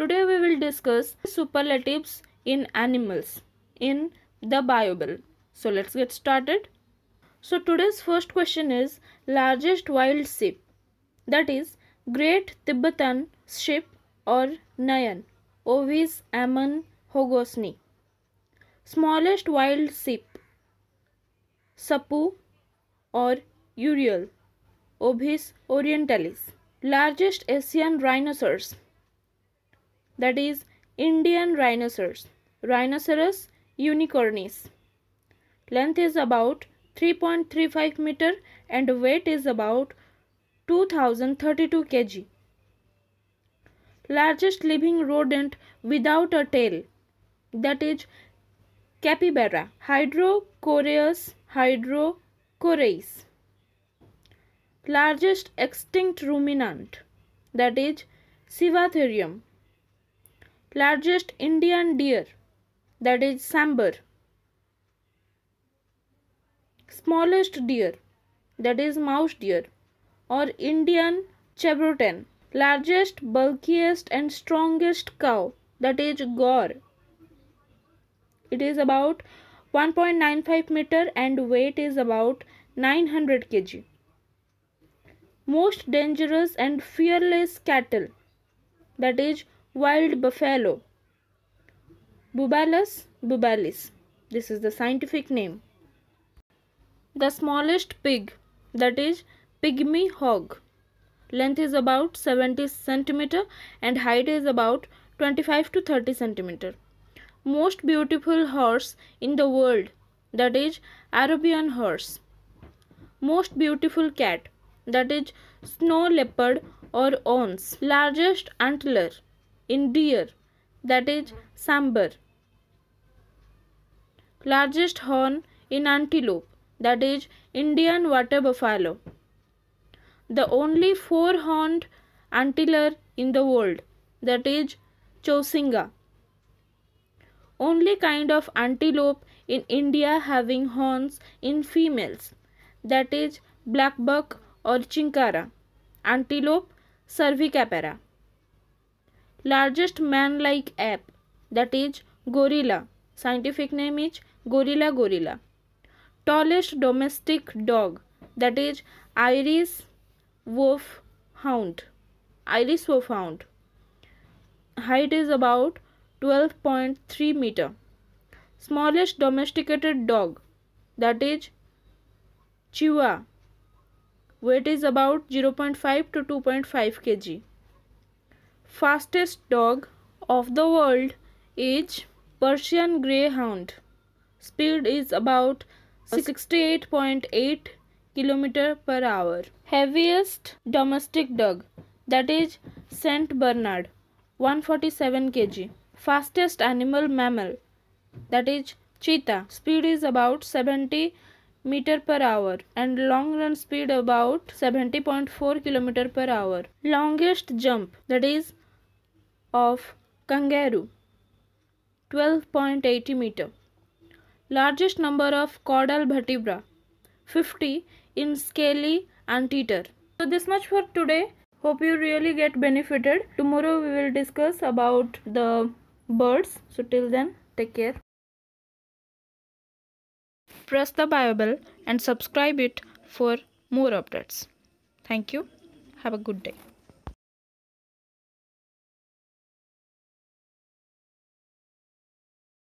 Today we will discuss superlatives in animals in the Bible. So let's get started. So today's first question is largest wild sheep that is Great Tibetan sheep or Nayan Ovis Ammon Hogosni. Smallest wild sheep Sapu or Uriel Obis orientalis. Largest Asian rhinoceros that is Indian rhinoceros, Rhinoceros unicornis. Length is about 3.35 meter and weight is about 2032 kg. Largest living rodent without a tail that is capybara hydrochoreus hydrochoreis. Largest extinct ruminant that is Sivatherium largest Indian deer, that is sambar. Smallest deer, that is mouse deer, or Indian chevrotan. Largest, bulkiest, and strongest cow, that is gore. It is about 1.95 meter and weight is about 900 kg. Most dangerous and fearless cattle, that is wild buffalo. Bubalus bubalis. This is the scientific name. The smallest pig, that is pygmy hog. Length is about 70 centimeter and height is about 25 to 30 centimeter. Most beautiful horse in the world, that is Arabian horse. Most beautiful cat, that is snow leopard or ons. Largest antler, endear that is sambar largest horn in antelope that is indian water buffalo the only four horned antler in the world that is chosinga only kind of antelope in india having horns in females that is black buck or chinkara antelope cervicapara largest man-like ape that is gorilla. Scientific name is gorilla gorilla. Tallest domestic dog that is Irish wolf hound. Irish wolf hound. Height is about 12.3 meter. Smallest domesticated dog that is Chihuahua. Weight is about 0.5 to 2.5 kg fastest dog of the world is Persian Greyhound. Speed is about 68.8 km per hour. Heaviest domestic dog that is Saint Bernard 147 kg. Fastest animal mammal that is cheetah. Speed is about 70 meter per hour and long run speed about 70.4 km per hour. Longest jump that is of kangaroo 12.80 meter largest number of caudal vertebra 50 in scaly anteater so this much for today hope you really get benefited tomorrow we will discuss about the birds so till then take care press the bible and subscribe it for more updates thank you have a good day